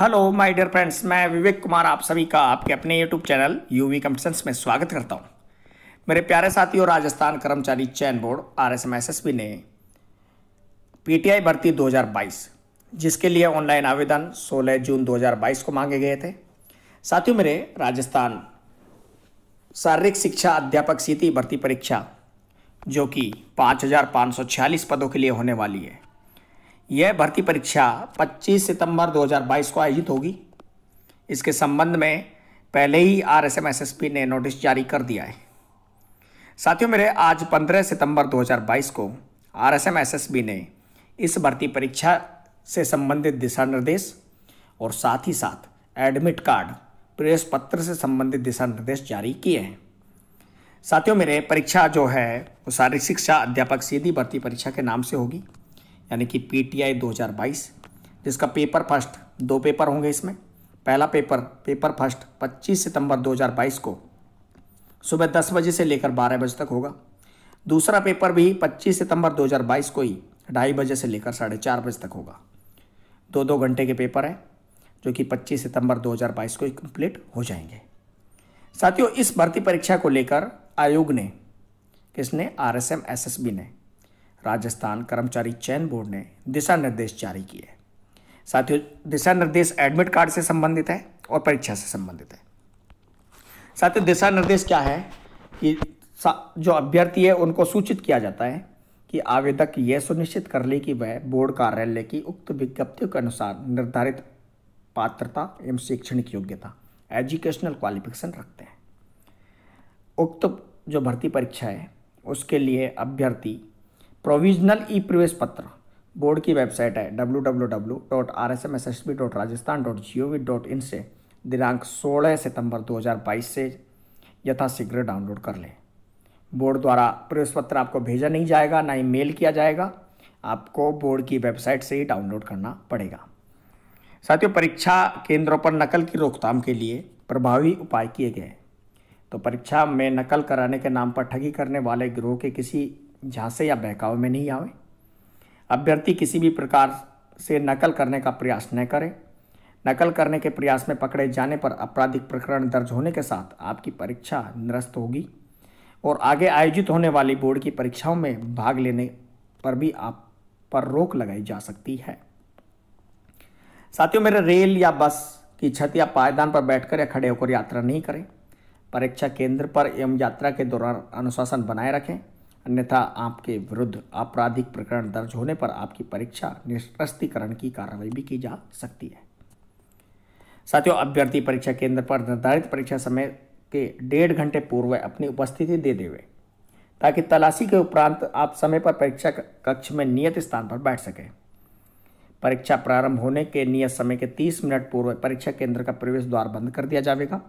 hello my dear friends मैं विवेक कुमार आप सभी का आपके अपने यूट्यूब चैनल यूवी कम्पटिशन्स में स्वागत करता हूं मेरे प्यारे साथियों राजस्थान कर्मचारी चयन board R S M S S B ने पीटीआई भर्ती 2022 जिसके लिए ऑनलाइन आवेदन 16 जून 2022 को मांगे गए थे साथियों मेरे राजस्थान शारीरिक शिक्षा अध्यापक सीटी भर्ती परीक्षा जो कि पाँच पदों के लिए होने वाली है यह भर्ती परीक्षा 25 सितंबर 2022 को आयोजित होगी इसके संबंध में पहले ही आर एस एम ने नोटिस जारी कर दिया है साथियों मेरे आज 15 सितंबर 2022 को आर एस एम ने इस भर्ती परीक्षा से संबंधित दिशा निर्देश और साथ ही साथ एडमिट कार्ड प्रवेश पत्र से संबंधित दिशा निर्देश जारी किए हैं साथियों मेरे परीक्षा जो है वो शारीरिक शिक्षा अध्यापक सीधी भर्ती परीक्षा के नाम से होगी यानी कि पीटीआई 2022 जिसका पेपर फर्स्ट दो पेपर होंगे इसमें पहला पेपर पेपर फर्स्ट 25 सितंबर 2022 को सुबह 10 बजे से लेकर 12 बजे तक होगा दूसरा पेपर भी 25 सितंबर 2022 को ही ढाई बजे से लेकर साढ़े चार बजे तक होगा दो दो घंटे के पेपर हैं जो कि 25 सितंबर 2022 को ही कंप्लीट हो जाएंगे साथियों इस भर्ती परीक्षा को लेकर आयोग ने किसने एस बी ने राजस्थान कर्मचारी चयन बोर्ड ने दिशा निर्देश जारी किए साथियों दिशा निर्देश एडमिट कार्ड से संबंधित है और परीक्षा से संबंधित है साथियों दिशा निर्देश क्या है कि जो अभ्यर्थी है उनको सूचित किया जाता है कि आवेदक यह सुनिश्चित कर ले कि वह बोर्ड कार्यालय की उक्त विज्ञप्तियों के अनुसार निर्धारित पात्रता एवं शैक्षणिक योग्यता एजुकेशनल क्वालिफिकेशन रखते हैं उक्त जो भर्ती परीक्षा है उसके लिए अभ्यर्थी प्रोविजनल ई प्रवेश पत्र बोर्ड की वेबसाइट है W W W dot R S M S S B dot Rajasthan dot G O V dot in से दिनांक 16 सितंबर 2022 से यथाशीघ्र डाउनलोड कर लें बोर्ड द्वारा प्रवेश पत्र आपको भेजा नहीं जाएगा ना ही मेल किया जाएगा आपको बोर्ड की वेबसाइट से ही डाउनलोड करना पड़ेगा साथियों परीक्षा केंद्रों पर नकल की रोकथाम के लिए प्रभावी उपाय किए गए तो परीक्षा में नकल कराने के नाम पर ठगी करने वाले गिरोह के किसी झांसे या बहकावे में नहीं आवे अभ्यर्थी किसी भी प्रकार से नकल करने का प्रयास न करें नकल करने के प्रयास में पकड़े जाने पर आपराधिक प्रकरण दर्ज होने के साथ आपकी परीक्षा निरस्त होगी और आगे आयोजित होने वाली बोर्ड की परीक्षाओं में भाग लेने पर भी आप पर रोक लगाई जा सकती है साथियों मेरे रेल या बस की छत या पायदान पर बैठकर या खड़े होकर यात्रा नहीं करें परीक्षा केंद्र पर एवं यात्रा के दौरान अनुशासन बनाए रखें अन्यथा आपके विरुद्ध आपराधिक प्रकरण दर्ज होने पर आपकी परीक्षा निरस्तीकरण की कार्रवाई भी की जा सकती है साथियों अभ्यर्थी परीक्षा केंद्र पर निर्धारित परीक्षा समय के डेढ़ घंटे पूर्व अपनी उपस्थिति दे देवे ताकि तलाशी के उपरांत आप समय पर परीक्षा कक्ष में नियत स्थान पर बैठ सकें परीक्षा प्रारंभ होने के नियत समय के 30 मिनट पूर्व परीक्षा केंद्र का प्रवेश द्वार बंद कर दिया जाएगा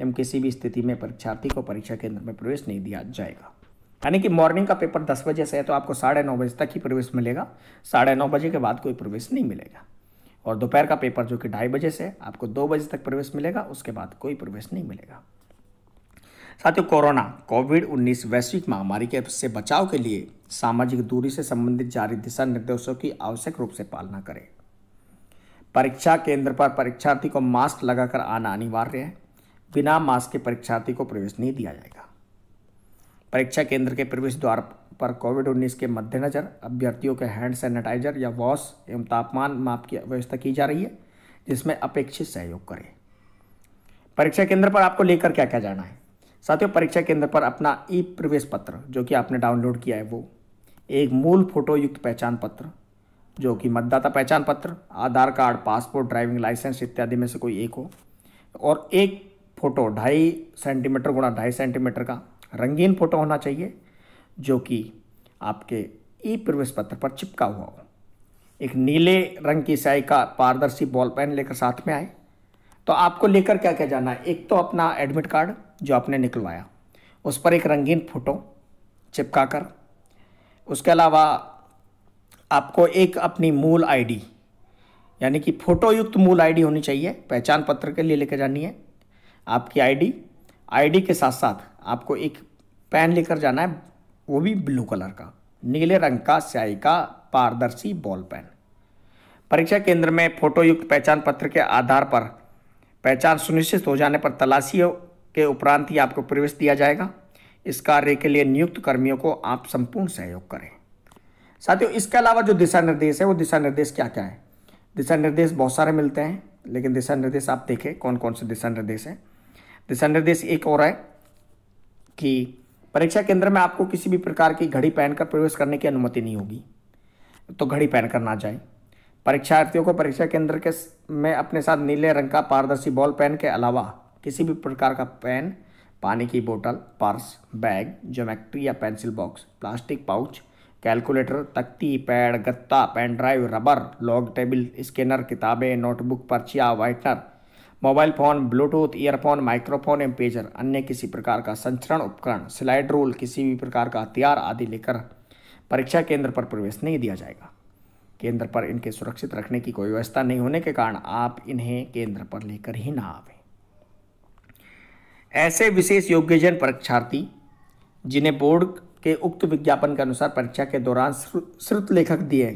एवं किसी भी स्थिति में परीक्षार्थी को परीक्षा केंद्र में प्रवेश नहीं दिया जाएगा यानी कि मॉर्निंग का पेपर दस बजे से है तो आपको साढ़े नौ बजे तक ही प्रवेश मिलेगा साढ़े नौ बजे के बाद कोई प्रवेश नहीं मिलेगा और दोपहर का पेपर जो कि ढाई बजे से आपको दो बजे तक प्रवेश मिलेगा उसके बाद कोई प्रवेश नहीं मिलेगा साथियों कोरोना कोविड 19 वैश्विक महामारी के से बचाव के लिए सामाजिक दूरी से संबंधित जारी दिशा निर्देशों की आवश्यक रूप से पालना करें परीक्षा केंद्र पर परीक्षार्थी को मास्क लगाकर आना अनिवार्य है बिना मास्क के परीक्षार्थी को प्रवेश नहीं दिया जाएगा परीक्षा केंद्र के प्रवेश द्वार पर कोविड उन्नीस के मद्देनज़र अभ्यर्थियों के हैंड सैनिटाइजर या वॉश एवं तापमान माप की व्यवस्था की जा रही है जिसमें अपेक्षित सहयोग करें परीक्षा केंद्र पर आपको लेकर क्या क्या जाना है साथियों परीक्षा केंद्र पर अपना ई प्रवेश पत्र जो कि आपने डाउनलोड किया है वो एक मूल फोटो युक्त पहचान पत्र जो कि मतदाता पहचान पत्र Aadhaar card passport driving licence इत्यादि में से कोई एक हो और एक फ़ोटो ढाई सेंटीमीटर गुणा ढाई सेंटीमीटर का रंगीन फ़ोटो होना चाहिए जो कि आपके ई प्रवेश पत्र पर चिपका हुआ हो एक नीले रंग की स्याही का पारदर्शी बॉल पेन लेकर साथ में आए तो आपको लेकर क्या क्या जाना है एक तो अपना एडमिट कार्ड जो आपने निकलवाया उस पर एक रंगीन फ़ोटो चिपका कर उसके अलावा आपको एक अपनी मूल आईडी यानी कि फ़ोटो युक्त मूल आईडी होनी चाहिए पहचान पत्र के लिए लेकर जानी है आपकी आईडी आईडी के साथ साथ आपको एक पैन लेकर जाना है वो भी ब्लू कलर का नीले रंग का स्याही का पारदर्शी बॉल पेन परीक्षा केंद्र में फोटोयुक्त पहचान पत्र के आधार पर पहचान सुनिश्चित हो जाने पर तलाशी के उपरांत ही आपको प्रवेश दिया जाएगा इस कार्य के लिए नियुक्त कर्मियों को आप संपूर्ण सहयोग करें साथियों इसके अलावा जो दिशा निर्देश है वो दिशा निर्देश क्या क्या है दिशा निर्देश बहुत सारे मिलते हैं लेकिन दिशा निर्देश आप देखें कौन कौन से दिशा निर्देश हैं दिशा निर्देश एक और है कि परीक्षा केंद्र में आपको किसी भी प्रकार की घड़ी पहनकर प्रवेश करने की अनुमति नहीं होगी तो घड़ी पहनकर ना जाए परीक्षार्थियों को परीक्षा केंद्र के में अपने साथ नीले रंग का पारदर्शी बॉल पेन के अलावा किसी भी प्रकार का पेन पानी की बोतल पर्स बैग जोमेट्री या pencil box plastic pouch calculator तख्ती पैड गत्ता pen drive rubber log table scanner किताबें नोटबुक पर्चिया वाइटर mobile phone Bluetooth earphone microphone एम पेजर अन्य किसी प्रकार का संचरण उपकरण स्लाइड रूल किसी भी प्रकार का हथियार आदि लेकर परीक्षा केंद्र पर प्रवेश नहीं दिया जाएगा केंद्र पर इनके सुरक्षित रखने की कोई व्यवस्था नहीं होने के कारण आप इन्हें केंद्र पर लेकर ही ना आवें ऐसे विशेष योग्यजन परीक्षार्थी जिन्हें बोर्ड के उक्त विज्ञापन के अनुसार परीक्षा के दौरान श्रुत लेखक दिए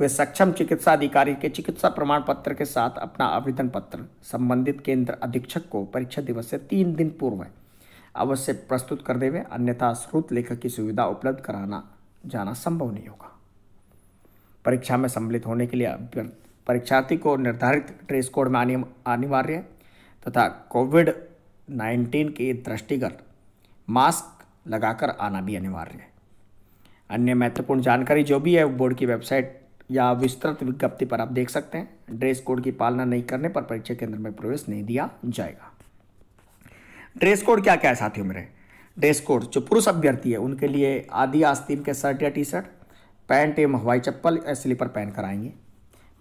वे सक्षम चिकित्सा अधिकारी के चिकित्सा प्रमाण पत्र के साथ अपना आवेदन पत्र संबंधित केंद्र अधीक्षक को परीक्षा दिवस से तीन दिन पूर्व अवश्य प्रस्तुत कर देवे अन्यथा स्रोत लेखक की सुविधा उपलब्ध कराना जाना संभव नहीं होगा परीक्षा में सम्मिलित होने के लिए परीक्षार्थी को निर्धारित ड्रेस कोड में अनिवार्य तथा कोविड नाइन्टीन के दृष्टिगत मास्क लगाकर आना भी अनिवार्य है अन्य महत्वपूर्ण जानकारी जो भी है बोर्ड की वेबसाइट या विस्तृत विज्ञप्ति पर आप देख सकते हैं ड्रेस कोड की पालना नहीं करने पर परीक्षा केंद्र में प्रवेश नहीं दिया जाएगा ड्रेस कोड क्या क्या है साथियों मेरे ड्रेस कोड जो पुरुष अभ्यर्थी है उनके लिए आदि आस्तीन के शर्ट या टी शर्ट पैंट एवं हवाई चप्पल या स्लीपर पहन कर आएंगे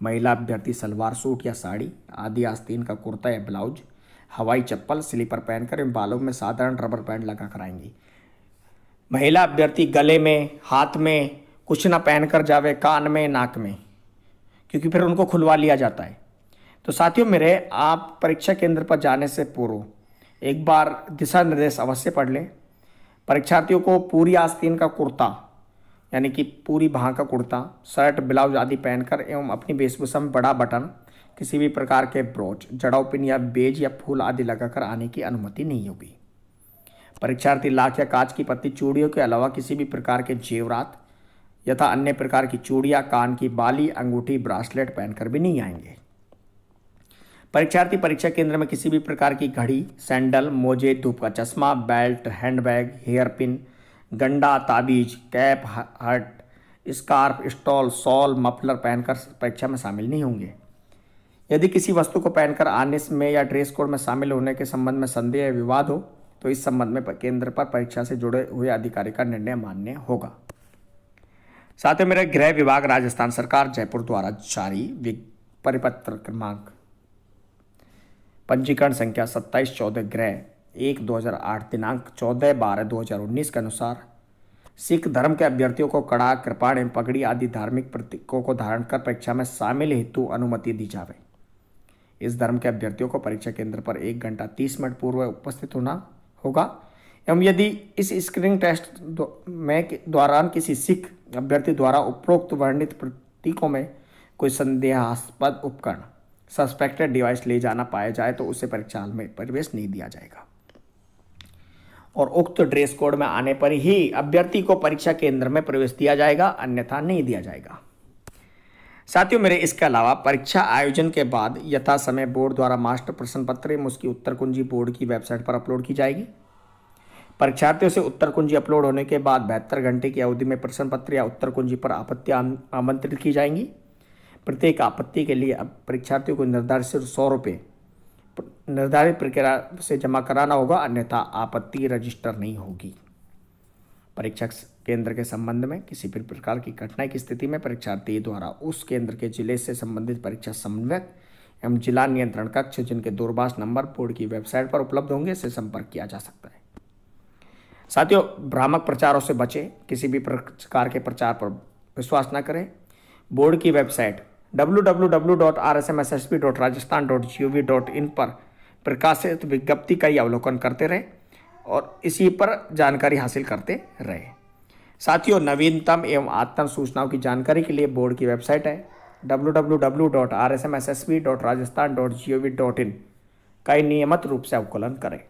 महिला अभ्यर्थी सलवार सूट या साड़ी आदि आस्तीन का कुर्ता या ब्लाउज हवाई चप्पल स्लीपर पहनकर एवं बालों में साधारण रबर पैंट लगा कर आएंगी महिला अभ्यर्थी गले में हाथ में कुछ ना पहन कर जावे कान में नाक में क्योंकि फिर उनको खुलवा लिया जाता है तो साथियों मेरे आप परीक्षा केंद्र पर जाने से पूर्व एक बार दिशा निर्देश अवश्य पढ़ लें परीक्षार्थियों को पूरी आस्तीन का कुर्ता यानी कि पूरी भाँ का कुर्ता शर्ट ब्लाउज आदि पहनकर एवं अपनी वेशभूषा में बड़ा बटन किसी भी प्रकार के ब्रोच जड़ाऊ पिन या बेज या फूल आदि लगाकर आने की अनुमति नहीं होगी परीक्षार्थी लाख या कांच की पत्ती चूड़ियों के अलावा किसी भी प्रकार के जेवरात यथा अन्य प्रकार की चूड़ियाँ कान की बाली अंगूठी ब्रासलेट पहनकर भी नहीं आएंगे परीक्षार्थी परीक्षा केंद्र में किसी भी प्रकार की घड़ी सैंडल मोजे धूप का चश्मा बेल्ट हैंडबैग हेयर पिन गंडा ताबीज कैप हट स्कार्फ स्टॉल सॉल मफलर पहनकर परीक्षा में शामिल नहीं होंगे यदि किसी वस्तु को पहनकर आने में या ड्रेस कोड में शामिल होने के संबंध में संदेह या विवाद हो तो इस संबंध में केंद्र पर परीक्षा से जुड़े हुए अधिकारी का निर्णय मान्य होगा साथ ही मेरा गृह विभाग राजस्थान सरकार जयपुर द्वारा जारी परिपत्र क्रमांक पंजीकरण संख्या सत्ताईस चौदह गृह एक आठ दिनांक चौदह बारह दो हजार उन्नीस के अनुसार सिख धर्म के अभ्यर्थियों को कड़ा कृपाण एवं पगड़ी आदि धार्मिक प्रतीकों को धारण कर परीक्षा में शामिल हेतु अनुमति दी जावे इस धर्म के अभ्यर्थियों को परीक्षा केंद्र पर एक घंटा तीस मिनट पूर्व उपस्थित होना होगा एवं यदि इस स्क्रीनिंग टेस्ट में दौरान किसी सिख अभ्यर्थी द्वारा उपरोक्त वर्णित प्रतीकों में कोई संदेहास्पद उपकरण सस्पेक्टेड डिवाइस ले जाना पाया जाए तो उसे परीक्षा में प्रवेश नहीं दिया जाएगा और उक्त ड्रेस कोड में आने पर ही अभ्यर्थी को परीक्षा केंद्र में प्रवेश दिया जाएगा अन्यथा नहीं दिया जाएगा साथियों मेरे इसके अलावा परीक्षा आयोजन के बाद यथा समय बोर्ड द्वारा मास्टर प्रश्न पत्र एवं उसकी उत्तर कुंजी बोर्ड की वेबसाइट पर अपलोड की जाएगी परीक्षार्थियों से उत्तर कुंजी अपलोड होने के बाद बहत्तर घंटे की अवधि में प्रश्न पत्र या उत्तर कुंजी पर आपत्ति आमंत्रित की जाएंगी प्रत्येक आपत्ति के लिए अब परीक्षार्थियों को निर्धारित सिर्फ सौ रुपये निर्धारित प्रक्रिया से जमा कराना होगा अन्यथा आपत्ति रजिस्टर नहीं होगी परीक्षा केंद्र के संबंध में किसी भी प्रकार की कठिनाई की स्थिति में परीक्षार्थी द्वारा उस केंद्र के जिले से संबंधित परीक्षा समन्वयक एवं जिला नियंत्रण कक्ष जिनके दूरभाष नंबर बोर्ड की वेबसाइट पर उपलब्ध होंगे से संपर्क किया जा सकता है साथियों भ्रामक प्रचारों से बचें किसी भी प्रकार के प्रचार पर विश्वास न करें बोर्ड की वेबसाइट www.rsmssb.rajasthan.gov.in पर प्रकाशित विज्ञप्ति का ही अवलोकन करते रहें और इसी पर जानकारी हासिल करते रहें साथियों नवीनतम एवं आत्म सूचनाओं की जानकारी के लिए बोर्ड की वेबसाइट है www.rsmssb.rajasthan.gov.in का ही नियमित रूप से अवकलन करें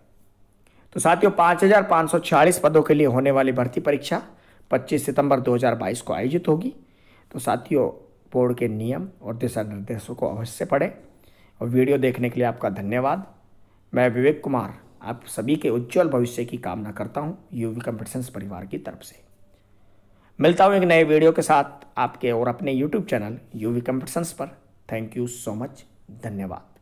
तो साथियों पाँच पदों के लिए होने वाली भर्ती परीक्षा 25 सितंबर 2022 को आयोजित होगी तो साथियों बोर्ड के नियम और दिशा निर्देशों को अवश्य पढ़ें और वीडियो देखने के लिए आपका धन्यवाद मैं विवेक कुमार आप सभी के उज्जवल भविष्य की कामना करता हूँ यूवी कंपटिशन्स परिवार की तरफ से मिलता हूँ एक नए वीडियो के साथ आपके और अपने यूट्यूब चैनल यूवी कंपटिशन्स पर थैंक यू सो मच धन्यवाद